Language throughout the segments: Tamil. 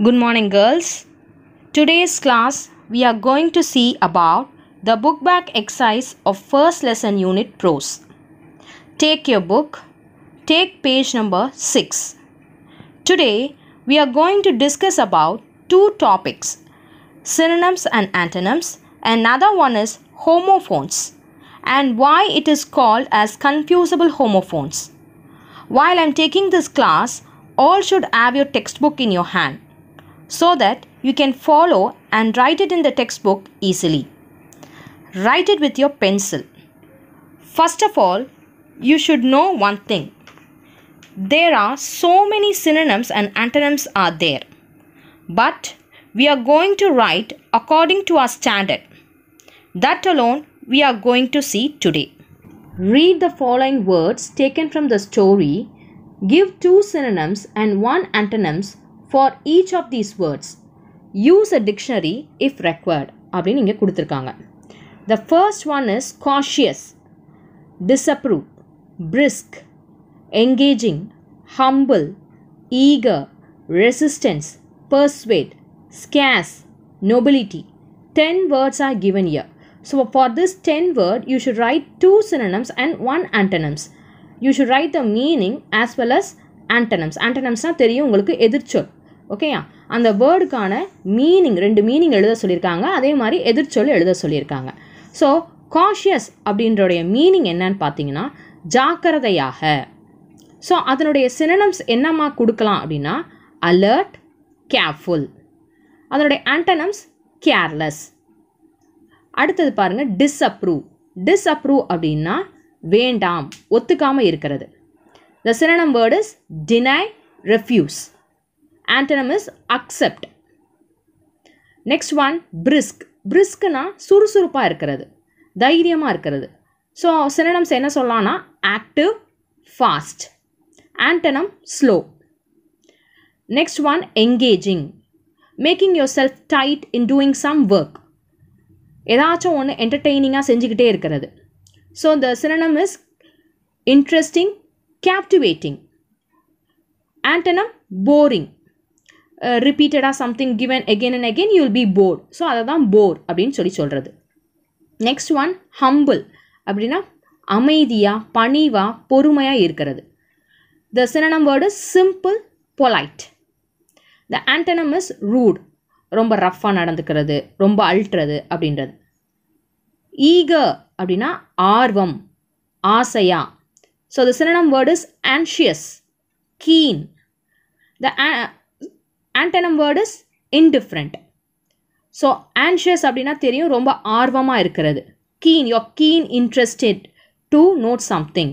Good morning girls. Today's class we are going to see about the book back exercise of first lesson unit prose. Take your book. Take page number 6. Today we are going to discuss about two topics. Synonyms and antonyms. Another one is homophones and why it is called as confusable homophones. While I am taking this class, all should have your textbook in your hand so that you can follow and write it in the textbook easily. Write it with your pencil. First of all, you should know one thing. There are so many synonyms and antonyms are there. But we are going to write according to our standard. That alone we are going to see today. Read the following words taken from the story. Give two synonyms and one antonyms for each of these words use a dictionary if required அப்படின்னு இங்கே கொடுத்துருக்காங்க the first one is cautious disapprove brisk engaging humble eager resistance persuade scarce nobility ten words are given here So for this 10 word, you should write two synonyms and one antonyms. You should write the meaning as well as antonyms. Antonyms தெரியும் உங்களுக்கு எதிர்ச்சொல் ஓகேயா அந்த வேர்டுக்கான மீனிங் ரெண்டு மீனிங் எழுத சொல்லியிருக்காங்க அதே மாதிரி எதிர்ச்சொல் எழுத சொல்லியிருக்காங்க ஸோ காஷியஸ் அப்படின்றோடைய மீனிங் என்னன்னு பார்த்தீங்கன்னா ஜாக்கிரதையாக ஸோ அதனுடைய சினனம்ஸ் என்னம்மா கொடுக்கலாம் அப்படின்னா அலர்ட் கேர்ஃபுல் அதனுடைய ஆண்டனம்ஸ் கேர்லெஸ் அடுத்தது பாருங்கள் டிஸ்அப்ரூவ் டிஸ்அப்ரூவ் அப்படின்னா வேண்டாம் ஒத்துக்காமல் இருக்கிறது the synonym word is deny refuse antonym is accept next one brisk brisk na surusurupa irukirathu dhairyama irukirathu so synonyms enna sollana active fast antonym slow next one engaging making yourself tight in doing some work edachum one entertaining ah senjikitte irukirathu so the synonym is interesting captivating antonym boring ரிப்பீட்டடாக something given again and again you will be bore so அதை தான் போர் அப்படின்னு சொல்லி சொல்கிறது நெக்ஸ்ட் ஒன் ஹம்பிள் அப்படின்னா அமைதியாக பணிவாக பொறுமையாக இருக்கிறது the synonym word simple polite the antonym is rude ரொம்ப ரஃப்பாக நடந்துக்கிறது ரொம்ப அல்ட்ரது அப்படின்றது ஈக அப்படின்னா ஆர்வம் ஆசையா so the synonym word is anxious keen the antonym word is indifferent so anxious அப்படின்னா தெரியும் ரொம்ப ஆர்வமாக இருக்கிறது keen your keen interested to note something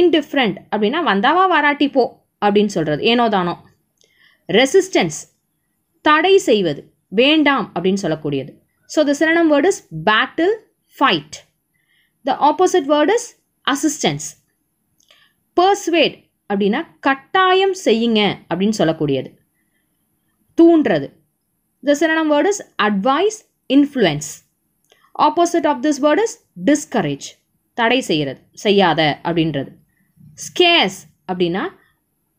indifferent அப்படின்னா வந்தாவா வராட்டி போ அப்படின்னு சொல்கிறது ஏனோ தானோ ரெசிஸ்டன்ஸ் தடை செய்வது வேண்டாம் அப்படின்னு சொல்லக்கூடியது so the synonym word is battle fight the opposite word is assistance persuade அப்படின்னா கட்டாயம் செய்யுங்க அப்படின்னு சொல்லக்கூடியது தூண்டுறது the synonym word is advice influence opposite of this word is discourage தடை செய்கிறது செய்யாத அப்படின்றது ஸ்கேஸ் அப்படின்னா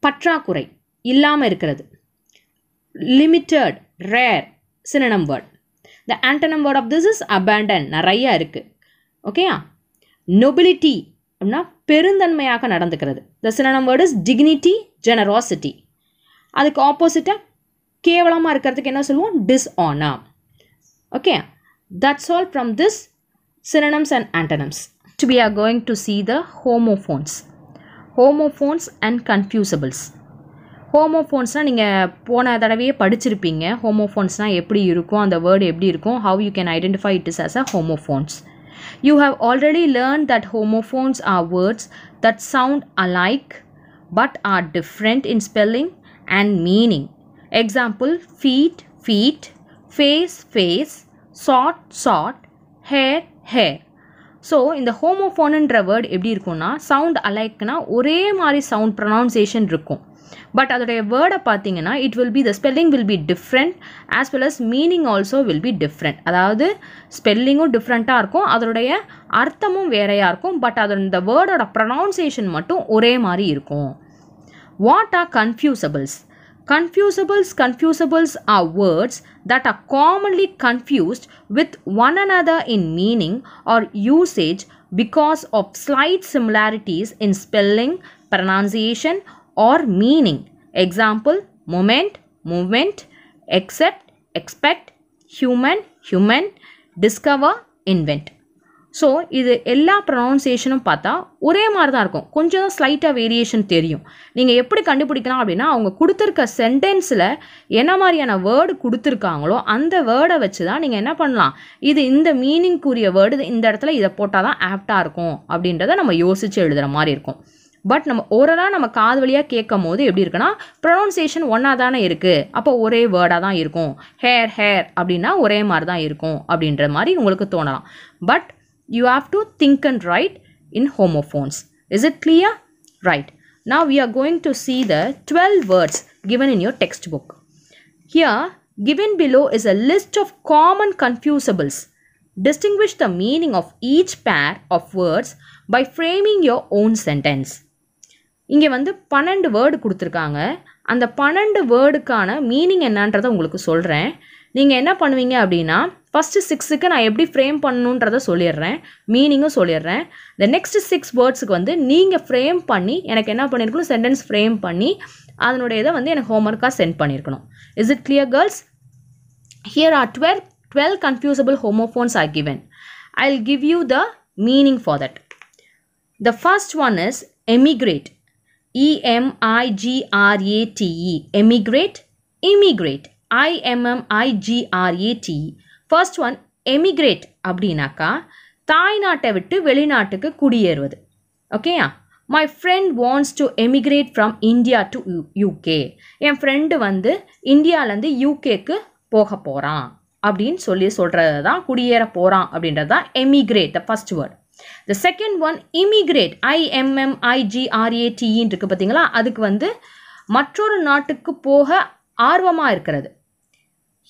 பற்றாக்குறை இல்லாமல் இருக்கிறது limited rare synonym word the antonym word of this is abundant நிறையா இருக்குது ஓகேயா நொபிலிட்டி அப்படின்னா பெருந்தன்மையாக நடந்துக்கிறது the synonym word is dignity generosity அதுக்கு ஆப்போசிட்டாக கேவலமாக இருக்கிறதுக்கு என்ன சொல்லுவோம் டிஸ்ஆனா okay that's all from this synonyms and antonyms. We are going to see the homophones. Homophones and confusables. ஹோமோஃபோன்ஸ்னால் நீங்கள் போன தடவையே படிச்சிருப்பீங்க ஹோமோஃபோன்ஸ்னால் எப்படி இருக்கும் அந்த வேர்டு எப்படி இருக்கும் how you can identify it is as a homophones you have already learn that homophones are words that sound alike but are different in spelling and meaning example feet feat phase faze sat sat hair hare so இந்த ஹோமோஃபோனுன்ற வேர்டு எப்படி இருக்கும்னா சவுண்ட் அலைக்குனா ஒரே மாதிரி சவுண்ட் ப்ரொனவுன்சேஷன் இருக்கும் பட் அதோடைய வேர்டை பார்த்தீங்கன்னா it will be the spelling will be different as well as meaning also will be different அதாவது ஸ்பெல்லிங்கும் டிஃப்ரெண்ட்டாக இருக்கும் அதனுடைய அர்த்தமும் வேறையாக இருக்கும் பட் அதோட இந்த வேர்டோட ப்ரொனவுன்சேஷன் மட்டும் ஒரே மாதிரி இருக்கும் what are confusables Confusables Confusables are words that are commonly confused with one another in meaning or usage because of slight similarities in spelling, pronunciation or meaning. Example, moment, movement, accept, expect, human, human, discover, invent. So இது எல்லா ப்ரொனவுன்சியேஷனும் பார்த்தா ஒரே மாதிரி தான் இருக்கும் கொஞ்சம் தான் ஸ்லைட்டாக வேரியேஷன் தெரியும் நீங்கள் எப்படி கண்டுபிடிக்கலாம் அப்படின்னா அவங்க கொடுத்துருக்க சென்டென்ஸில் என்ன மாதிரியான வேர்டு கொடுத்துருக்காங்களோ அந்த வேர்டை வச்சு தான் நீங்கள் என்ன பண்ணலாம் இது இந்த மீனிங்க்குரிய வேர்டு இந்த இடத்துல இதை போட்டால் தான் ஆப்டாக இருக்கும் அப்படின்றத நம்ம யோசித்து எழுதுகிற மாதிரி இருக்கும் பட் நம்ம ஓரளவு நம்ம காது வழியாக கேட்கும் போது எப்படி இருக்குன்னா ப்ரொனவுன்சியேஷன் ஒன்றா தானே இருக்குது அப்போ ஒரே வேர்டாக தான் இருக்கும் ஹேர் ஹேர் அப்படின்னா ஒரே மாதிரி தான் இருக்கும் அப்படின்ற மாதிரி உங்களுக்கு தோணலாம் but you have to think and write in homophones. Is it clear? Right. Now we are going to see the 12 words given in your textbook. Here, given below is a list of common confusables. Distinguish the meaning of each pair of words by framing your own sentence. இங்கே வந்து பன்னெண்டு வேர்டு கொடுத்துருக்காங்க அந்த பன்னெண்டு வேர்டுக்கான மீனிங் என்னன்றதை உங்களுக்கு சொல்கிறேன் நீங்கள் என்ன பண்ணுவீங்க அப்படின்னா ஃபஸ்ட்டு சிக்ஸுக்கு நான் எப்படி ஃப்ரேம் பண்ணணுன்றத சொல்லிடுறேன் மீனிங்கும் சொல்லிடுறேன் இந்த நெக்ஸ்ட் சிக்ஸ் வேர்ட்ஸுக்கு வந்து நீங்கள் ஃப்ரேம் பண்ணி எனக்கு என்ன பண்ணியிருக்கணும் சென்டென்ஸ் ஃப்ரேம் பண்ணி அதனுடைய இதை வந்து எனக்கு ஹோம்ஒர்க்காக சென்ட் பண்ணியிருக்கணும் is it clear girls here R twelve twelve confusable homophones R given I will give you the meaning for that the first one is emigrate இஎம்ஐஜிஆர்ஏடிஇ emigrate immigrate ஐஎம்எம்ஐஜிஆர்ஏடிஇ first one emigrate அப்படின்னாக்கா தாய்நாட்டை விட்டு வெளிநாட்டுக்கு குடியேறுவது ஓகேயா my friend wants to emigrate from India to UK N friend வந்து இந்தியாவிலேருந்து யூகேக்கு போக போகிறான் அப்படின்னு சொல்லி சொல்கிறது தான் குடியேற போகிறான் அப்படின்றது தான் emigrate the first word the second one immigrate ஐஎம்எம்ஐஜிஆர்ஏடின்னு e இருக்குது பார்த்தீங்களா அதுக்கு வந்து மற்றொரு நாட்டுக்கு போக ஆர்வமாக இருக்கிறது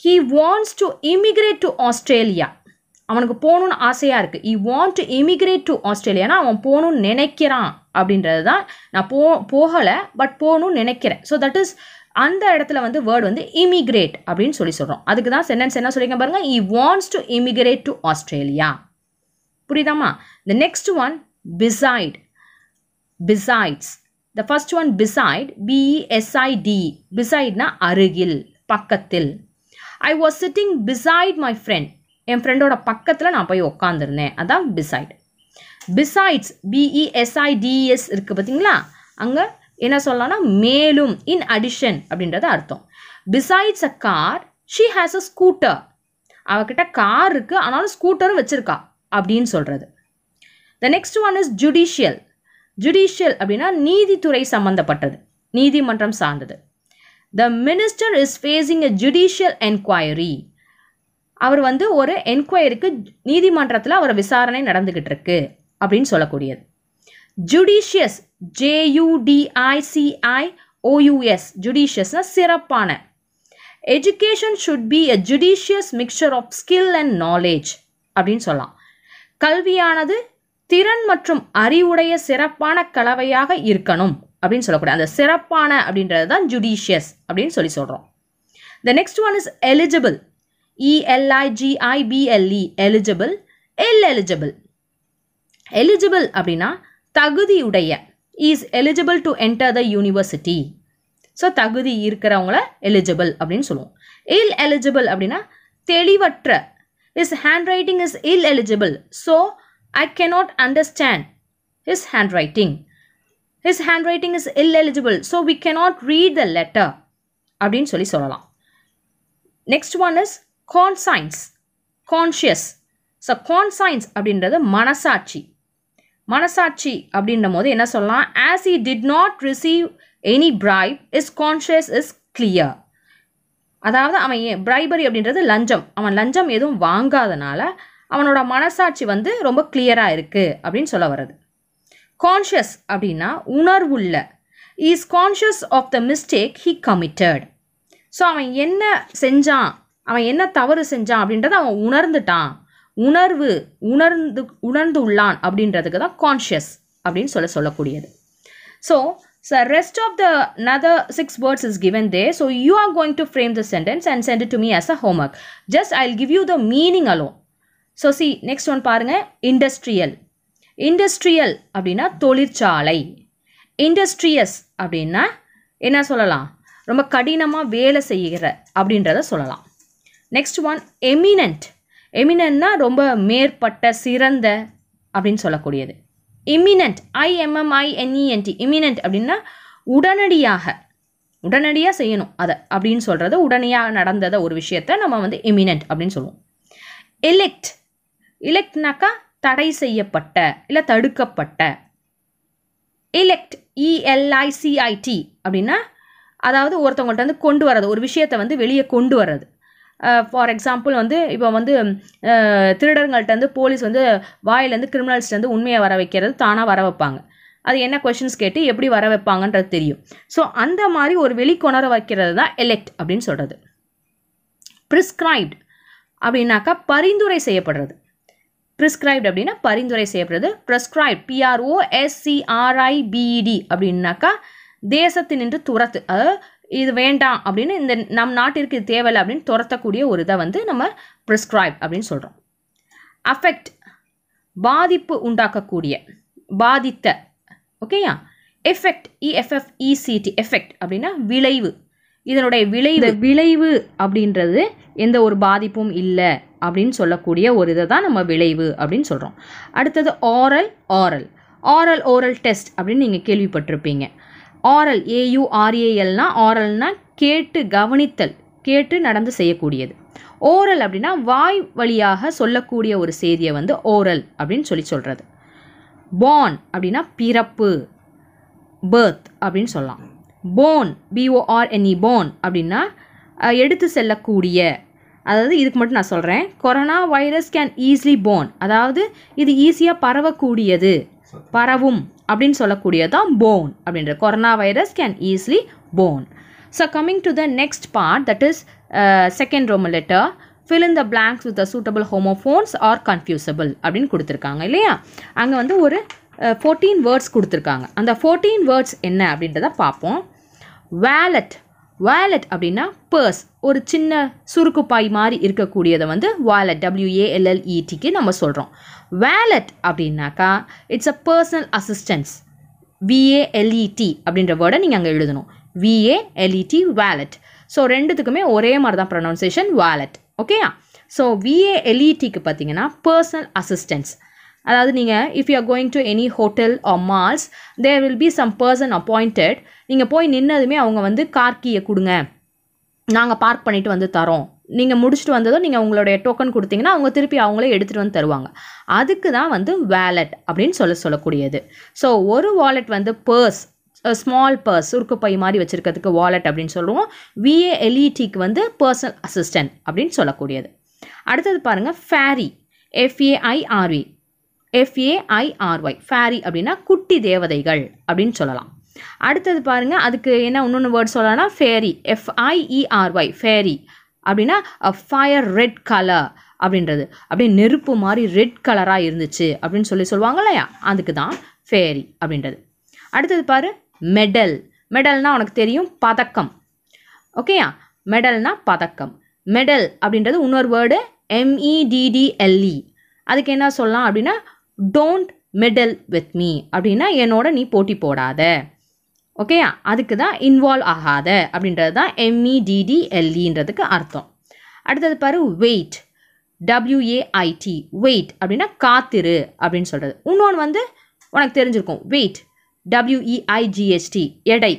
he wants to immigrate to Australia அவனுக்கு போகணுன்னு ஆசையாக இருக்குது he want to immigrate to ஆஸ்திரேலியானா அவன் போகணும்னு நினைக்கிறான் அப்படின்றது தான் நான் போ போகலை பட் போகணும்னு நினைக்கிறேன் ஸோ தட் இஸ் அந்த இடத்துல வந்து வேர்டு வந்து இமிக்ரேட் அப்படின்னு சொல்லி சொல்கிறோம் அதுக்கு தான் சென்டென்ஸ் என்ன சொல்லிக்க பாருங்கள் ஈ wants to immigrate to Australia புரியுதாம்மா the next one beside besides the first one beside பிஇஎஸ்ஐடி பிசைட்னா அருகில் பக்கத்தில் I was sitting beside my friend என் ஃப்ரெண்டோட பக்கத்தில் நான் போய் உட்காந்துருந்தேன் அதான் பிசைட் பிசைட்ஸ் பிஇஎஸ்ஐடிஎஸ் e e இருக்குது பார்த்தீங்களா அங்கே என்ன சொல்லலாம்னா மேலும் இன் அடிஷன் அப்படின்றது அர்த்தம் besides a car she has a scooter அவகிட்ட கார் இருக்குது ஆனாலும் ஸ்கூட்டரும் வச்சுருக்கா அப்படின்னு சொல்கிறது the next one is judicial judicial அப்படின்னா நீதித்துறை சம்மந்தப்பட்டது நீதிமன்றம் சார்ந்தது the minister is facing a judicial enquiry அவர் வந்து ஒரு என்கொயரிக்கு நீதிமன்றத்தில் அவர் விசாரணை நடந்துக்கிட்டு இருக்கு அப்படின்னு சொல்லக்கூடியது ஜுடிஷியஸ் ஜேயுடிஐசிஐ ஓயுஎஸ் ஜுடிஷியஸ்னால் சிறப்பான education should be a judicious mixture of skill and knowledge அப்படின்னு சொல்லலாம் கல்வியானது திறன் மற்றும் அறிவுடைய சிறப்பான கலவையாக இருக்கணும் அப்படின்னு சொல்லக்கூடிய அந்த சிறப்பான அப்படின்றது தான் ஜுடிஷியஸ் அப்படின்னு சொல்லி சொல்கிறோம் த next one is eligible இஎல்ஐஜிஐபிஎல்இ eligible L eligible eligible அப்படின்னா தகுதியுடைய is eligible to enter the university so தகுதி இருக்கிறவங்கள எலிஜிபிள் அப்படின்னு சொல்லுவோம் இல் எலிஜிபிள் அப்படின்னா தெளிவற்ற is hand writing is will eligible so I cannot understand is hand writing hand his handwriting is illegible so we cannot read the letter அப்படின்னு சொல்லி சொல்லலாம் next one is conscience conscious so conscience அப்படின்றது மனசாட்சி மனசாட்சி அப்படின்ற போது என்ன சொல்லலாம் as he did not receive any bribe is conscious is clear அதாவது அவன் பிரைபரி அப்படின்றது லஞ்சம் அவன் லஞ்சம் எதுவும் வாங்காதனால அவனோட மனசாட்சி வந்து ரொம்ப கிளியராக இருக்குது அப்படின்னு சொல்ல வர்றது கான்ஷியஸ் அப்படின்னா உணர்வுள்ள is conscious of the mistake he committed so அவன் என்ன செஞ்சான் அவன் என்ன தவறு செஞ்சான் அப்படின்றத அவன் உணர்ந்துட்டான் உணர்வு உணர்ந்து உணர்ந்து உள்ளான் அப்படின்றதுக்கு தான் கான்ஷியஸ் அப்படின்னு சொல்ல சொல்லக்கூடியது so So rest of the another six words is given there. So you are going to frame the sentence and send it to me as a homework. Just I'll give you the meaning alone. So see next one பாருங்க industrial இண்டஸ்ட்ரியல் அப்படின்னா தொழிற்சாலை இண்டஸ்ட்ரியஸ் அப்படின்னா என்ன சொல்லலாம் ரொம்ப கடினமாக வேலை செய்கிற அப்படின்றத சொல்லலாம் நெக்ஸ்ட் ஒன் எமினன்ட் எமினன்னா ரொம்ப மேற்பட்ட சிறந்த அப்படின்னு சொல்லக்கூடியது இமினன்ட் ஐஎம்எம்ஐஎன்இஎன்டி இமினன்ட் அப்படின்னா உடனடியாக உடனடியாக செய்யணும் அதை அப்படின்னு சொல்கிறது உடனடியாக நடந்ததை ஒரு விஷயத்த நம்ம வந்து இமினன்ட் அப்படின்னு சொல்லுவோம் எலெக்ட் எலெக்ட்னாக்கா தடை செய்யப்பட்ட இல்லை தடுக்கப்பட்ட இலெக்ட் இஎல்ஐசிஐடி e அப்படின்னா அதாவது ஒருத்தவங்கள்ட்ட வந்து கொண்டு வர்றது ஒரு விஷயத்தை வந்து வெளியே கொண்டு வர்றது ஃபார் எக்ஸாம்பிள் வந்து இப்போ வந்து வந்து போலீஸ் வந்து வாயிலேருந்து கிரிமினல்ஸ்லேருந்து உண்மையை வர வைக்கிறது தானாக வர வைப்பாங்க அது என்ன கொஷின்ஸ் கேட்டு எப்படி வர வைப்பாங்கன்றது தெரியும் ஸோ அந்த மாதிரி ஒரு வெளிக்கொணர வைக்கிறது தான் எலெக்ட் அப்படின்னு சொல்கிறது ப்ரிஸ்கிரைப்ட் அப்படின்னாக்கா பரிந்துரை செய்யப்படுறது ப்ரிஸ்கிரைப்ட் அப்படின்னா பரிந்துரை செய்யப்படுறது ப்ரெஸ்கிரைப் பிஆர்ஓ எஸ்சிஆர்ஐபிஇடி அப்படின்னாக்கா தேசத்தின் துரத்து அதாவது இது வேண்டாம் அப்படின்னு இந்த நம் நாட்டிற்கு இது தேவையில்லை அப்படின்னு துரத்தக்கூடிய ஒரு இதை வந்து நம்ம ப்ரிஸ்கிரைப் அப்படின்னு சொல்கிறோம் அஃபெக்ட் பாதிப்பு உண்டாக்கக்கூடிய பாதித்த ஓகேயா எஃபெக்ட் இஎஃப்எஃப்இசிடி எஃபெக்ட் அப்படின்னா விளைவு இதனுடைய விளைவு விளைவு அப்படின்றது எந்த ஒரு பாதிப்பும் இல்லை அப்படின்னு சொல்லக்கூடிய ஒரு இதை தான் நம்ம விளைவு அப்படின்னு சொல்கிறோம் அடுத்தது ஆரல் ஆரல் ஆரல் ஓரல் டெஸ்ட் அப்படின்னு நீங்கள் கேள்விப்பட்டிருப்பீங்க ஆரல் ஏயுஆர்ஏஎல்னா ஆரல்னா கேட்டு கவனித்தல் கேட்டு நடந்து செய்யக்கூடியது ஓரல் அப்படின்னா வாய் வழியாக சொல்லக்கூடிய ஒரு செய்தியை வந்து ஓரல் அப்படின்னு சொல்லி சொல்கிறது பான் அப்படின்னா பிறப்பு பேர்த் அப்படின்னு சொல்லலாம் போன் பிஓஆர்என்இ போன் அப்படின்னா எடுத்து செல்லக்கூடிய அதாவது இதுக்கு மட்டும் நான் சொல்கிறேன் corona virus can easily borne அதாவது இது ஈஸியாக பரவக்கூடியது பரவும் அப்படின்னு சொல்லக்கூடியது தான் போன் அப்படின்ற corona virus can easily borne so coming to the next part that is second Roman letter fill in the blanks with suitable homophones are confusable அப்படின்னு கொடுத்துருக்காங்க இல்லையா அங்கே வந்து ஒரு ஃபோர்டீன் வேர்ட்ஸ் கொடுத்துருக்காங்க அந்த ஃபோர்டீன் வேர்ட்ஸ் என்ன அப்படின்றத பார்ப்போம் வேலட் வேலட் அப்படின்னா பர்ஸ் ஒரு சின்ன சுருக்கு பாய் மாதிரி இருக்கக்கூடியதை வந்து வேலட் டபிள்யூஏஎல்எல்இடிக்கு e நம்ம சொல்கிறோம் வேலட் அப்படின்னாக்கா it's a personal assistance V A L E T அப்படின்ற வேர்டை நீங்கள் அங்கே எழுதணும் விஏஎல்இடி வேலட் ஸோ ரெண்டுத்துக்குமே ஒரே மாதிரி தான் ப்ரொனவுன்சேஷன் வேலட் ஓகேயா ஸோ விஏஎல்இடிக்கு பார்த்தீங்கன்னா பர்சனல் அசிஸ்டன்ஸ் அதாவது நீங்கள் if you are going to any hotel are malls there will be some person appointed நீங்கள் போய் நின்னதுமே அவங்க வந்து கார் கீயை கொடுங்க நாங்கள் பார்க் பண்ணிவிட்டு வந்து தரோம் நீங்கள் முடிச்சுட்டு வந்ததும் நீங்கள் உங்களுடைய டோக்கன் கொடுத்தீங்கன்னா அவங்க திருப்பி அவங்களே எடுத்துகிட்டு வந்து தருவாங்க அதுக்கு தான் வந்து வேலட் அப்படின்னு சொல்ல சொல்லக்கூடியது ஸோ ஒரு வாலெட் வந்து பர்ஸ் ஸ்மால் பர்ஸ் பை மாதிரி வச்சுருக்கிறதுக்கு வாலெட் அப்படின்னு சொல்லுவோம் விஏ e வந்து பர்சனல் அசிஸ்டன்ட் அப்படின்னு சொல்லக்கூடியது அடுத்தது பாருங்கள் ஃபேரி எஃப்ஏஐஆர்வி எஃப்ஏஐஆர்ஒய் ஃபேரி அப்படின்னா குட்டி தேவதைகள் அப்படின்னு சொல்லலாம் அடுத்தது பாருங்க அதுக்கு என்ன இன்னொன்று வேர்ட் சொல்லலாம்னா ஃபேரி எஃப்ஐஇஆர்ஒய் ஃபேரி அப்படின்னா ஃபயர் ரெட் கலர் அப்படின்றது அப்படியே நெருப்பு மாதிரி ரெட் கலராக இருந்துச்சு அப்படின்னு சொல்லி சொல்லுவாங்க இல்லையா அதுக்கு தான் ஃபேரி அப்படின்றது அடுத்தது பாரு மெடல் மெடல்னால் உனக்கு தெரியும் பதக்கம் ஓகேயா மெடல்னா பதக்கம் மெடல் அப்படின்றது இன்னொரு வேர்டு எம்இடிடிஎல்இ e e. அதுக்கு என்ன சொல்லலாம் அப்படின்னா டோன்ட் மெடல் வித் மீ அப்படின்னா என்னோட நீ போட்டி போடாத ஓகே அதுக்கு தான் இன்வால்வ் ஆகாத அப்படின்றது தான் எம்இடிடிஎல்இன்றதுக்கு e e அர்த்தம் அடுத்தது பாரு வெயிட் டபிள்யூஏஐடி வெயிட் அப்படின்னா காத்திரு அப்படின்னு சொல்கிறது இன்னொன்று வந்து உனக்கு தெரிஞ்சிருக்கும் வெயிட் டபிள்யூஇஐஜிஎஸ்டி e எடை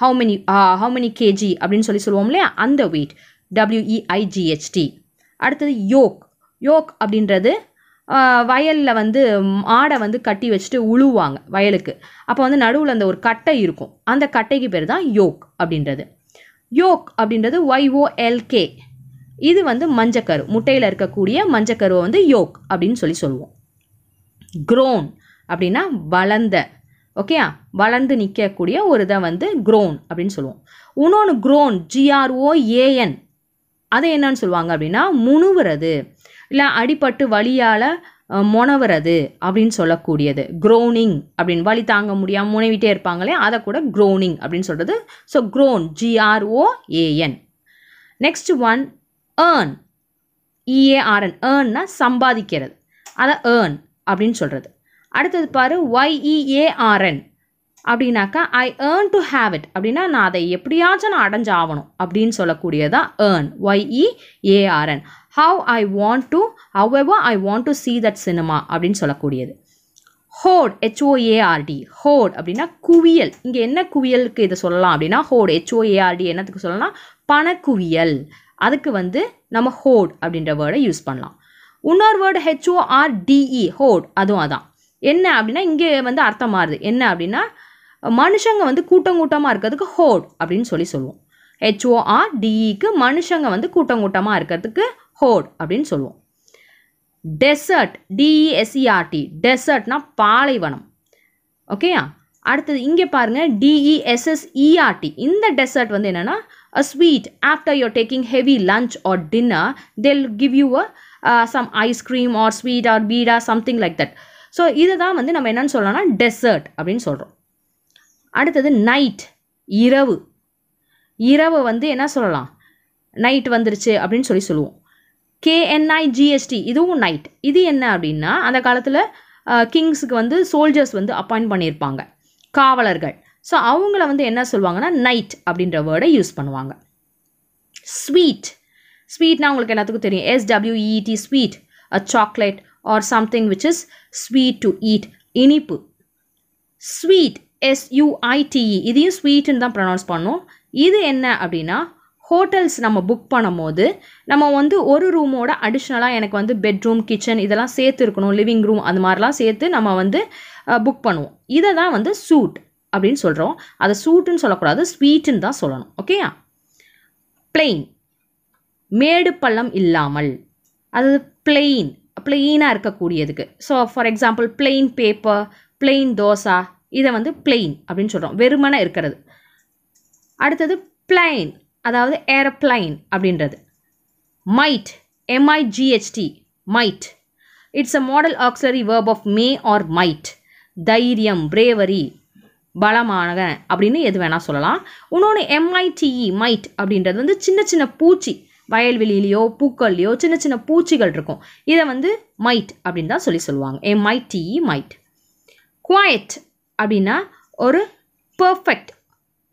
how many how many KG அப்படின்னு சொல்லி சொல்லுவோம் இல்லையா அந்த வெயிட் டபிள்யூஇஐஜிஎஸ்டி அடுத்தது யோக் யோக் அப்படின்றது வயலில் வந்து ஆடை வந்து கட்டி வச்சுட்டு உழுவாங்க வயலுக்கு அப்போ வந்து நடுவில் அந்த ஒரு கட்டை இருக்கும் அந்த கட்டைக்கு பேர் தான் யோக் அப்படின்றது யோக் அப்படின்றது ஒய்ஓஎல்கே இது வந்து மஞ்சக்கரு முட்டையில் இருக்கக்கூடிய மஞ்சக்கருவை வந்து யோக் அப்படின்னு சொல்லி சொல்லுவோம் க்ரோன் அப்படின்னா வளர்ந்த ஓகேயா வளர்ந்து நிற்கக்கூடிய ஒரு இதை வந்து குரோன் அப்படின்னு சொல்லுவோம் இன்னொன்று க்ரோன் ஜிஆர்ஓஏஎன் அது என்னன்னு சொல்லுவாங்க அப்படின்னா முணுவுறது இல்லை அடிப்பட்டு வழியால் முனவுறது அப்படின்னு சொல்லக்கூடியது க்ரோனிங் அப்படின்னு வழி தாங்க முடியாமல் முனைவிட்டே இருப்பாங்களே அதை கூட க்ரோனிங் அப்படின்னு சொல்கிறது so groan G R O A N next one earn E A R N ஏர்ன்னா சம்பாதிக்கிறது அதை ஏர்ன் அப்படின்னு சொல்கிறது அடுத்தது பாரு ஒய்இஏஆர்என் e அப்படின்னாக்கா I earn to have it அப்படின்னா நான் அதை எப்படியாச்சும் நான் அடைஞ்சாகணும் அப்படின்னு சொல்லக்கூடியதான் earn Y E A R N have I want to have I want to see that cinema அப்படின்னு சொல்லக்கூடியது ஹோட் ஹெச்ஓஏஆர்டி ஹோட் அப்படின்னா குவியல் இங்கே என்ன குவியலுக்கு இதை சொல்லலாம் அப்படின்னா ஹோட் ஹெச்ஓஏஆர்டி என்னத்துக்கு சொல்லலாம் பணக்குவியல் அதுக்கு வந்து நம்ம ஹோட் அப்படின்ற வேர்டை யூஸ் பண்ணலாம் இன்னொரு வேர்டு ஹெச்ஓஆர்டிஇ ஹோட் அதுவும் அதான் என்ன அப்படின்னா இங்கே வந்து அர்த்தம் மாறுது என்ன அப்படின்னா மனுஷங்க வந்து கூட்டம் கூட்டமாக இருக்கிறதுக்கு ஹோட் அப்படின்னு சொல்லி சொல்லுவோம் ஹெச்ஓஆர்டிஇக்கு e மனுஷங்க வந்து கூட்டம் கூட்டமாக இருக்கிறதுக்கு கோட் அப்படின்னு சொல்லுவோம் டெசர்ட் டிஇஎஸ்இஆர்டி டெசர்ட்னா பாலைவனம் ஓகேயா அடுத்தது இங்கே பாருங்கள் டிஇஎஸ்எஸ்இஆர்டி e e இந்த டெசர்ட் வந்து என்னென்னா அ sweet after your taking heavy lunch R dinner தெல் give you a some ice cream R sweet R பீடா சம்திங் லைக் தட் ஸோ இதை தான் வந்து நம்ம என்னென்னு சொல்லலாம்னா டெசர்ட் அப்படின்னு சொல்கிறோம் அடுத்தது நைட் இரவு இரவு வந்து என்ன சொல்லலாம் நைட் வந்துருச்சு அப்படின்னு சொல்லி சொல்லுவோம் கேஎன்ஐ ஜிஎஸ்டி இதுவும் நைட் இது என்ன அப்படின்னா அந்த காலத்தில் கிங்ஸுக்கு வந்து சோல்ஜர்ஸ் வந்து அப்பாயிண்ட் பண்ணியிருப்பாங்க காவலர்கள் ஸோ அவங்கள வந்து என்ன சொல்லுவாங்கன்னா நைட் அப்படின்ற வேர்டை யூஸ் பண்ணுவாங்க ஸ்வீட் ஸ்வீட்னா உங்களுக்கு எல்லாத்துக்கும் தெரியும் S W E T sweet a chocolate or something which is sweet to eat இனிப்பு ஸ்வீட் எஸ்யூஐடிஇ e. இதையும் ஸ்வீட்டுன்னு தான் ப்ரொனவுன்ஸ் பண்ணும் இது என்ன அப்படின்னா ஹோட்டல்ஸ் நம்ம புக் பண்ணும்போது நம்ம வந்து ஒரு ரூமோட அடிஷ்னலாக எனக்கு வந்து பெட்ரூம் கிச்சன் இதெல்லாம் சேர்த்து இருக்கணும் லிவிங் ரூம் அது மாதிரிலாம் சேர்த்து நம்ம வந்து புக் பண்ணுவோம் இதை தான் வந்து சூட் அப்படின்னு சொல்கிறோம் அதை சூட்டுன்னு சொல்லக்கூடாது ஸ்வீட்டுன்னு தான் சொல்லணும் ஓகேயா பிளெயின் மேடு பள்ளம் இல்லாமல் அது பிளெயின் பிளெயினாக இருக்கக்கூடியதுக்கு so for example plain paper plain dosa இதை வந்து பிளெயின் அப்படின்னு சொல்கிறோம் வெறுமனை இருக்கிறது அடுத்தது பிளைன் அதாவது ஏரோப்ளைன் அப்படின்றது might M I G H T might it's a modal auxiliary verb of may or might தைரியம் பிரேவரி பலமான அப்படின்னு எது வேணால் சொல்லலாம் இன்னொன்று எம்ஐடிஇ மைட் e, அப்படின்றது வந்து சின்ன சின்ன பூச்சி வயல்வெளியிலையோ பூக்கள்லையோ சின்ன சின்ன பூச்சிகள் இருக்கும் இதை வந்து மைட் அப்படின்னு தான் சொல்லி சொல்லுவாங்க எம்ஐடிஇ மைட் குவாய்ட் அப்படின்னா ஒரு பர்ஃபெக்ட்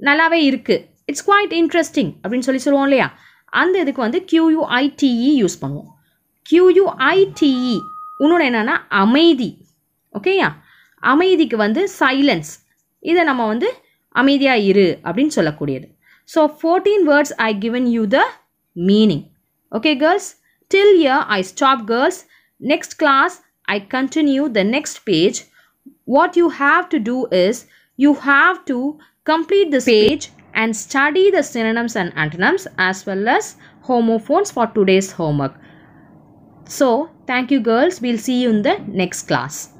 நல்லாவே இருக்குது இட்ஸ் குவாய்ட் இன்ட்ரெஸ்டிங் அப்படின்னு சொல்லி சொல்லுவோம் இல்லையா அந்த இதுக்கு வந்து கியூயூஐடிஇ யூஸ் பண்ணுவோம் கியூயூஐடிஇ இன்னொன்று என்னென்னா அமைதி ஓகேயா அமைதிக்கு வந்து சைலன்ஸ் இதை நம்ம வந்து அமைதியாக இரு அப்படின்னு சொல்லக்கூடியது so fourteen words I given you the meaning okay girls till here I stop girls next class I continue the next page what you have to do is you have to complete this page and study the synonyms and antonyms as well as homophones for today's homework. So, thank you girls. We'll see you in the next class.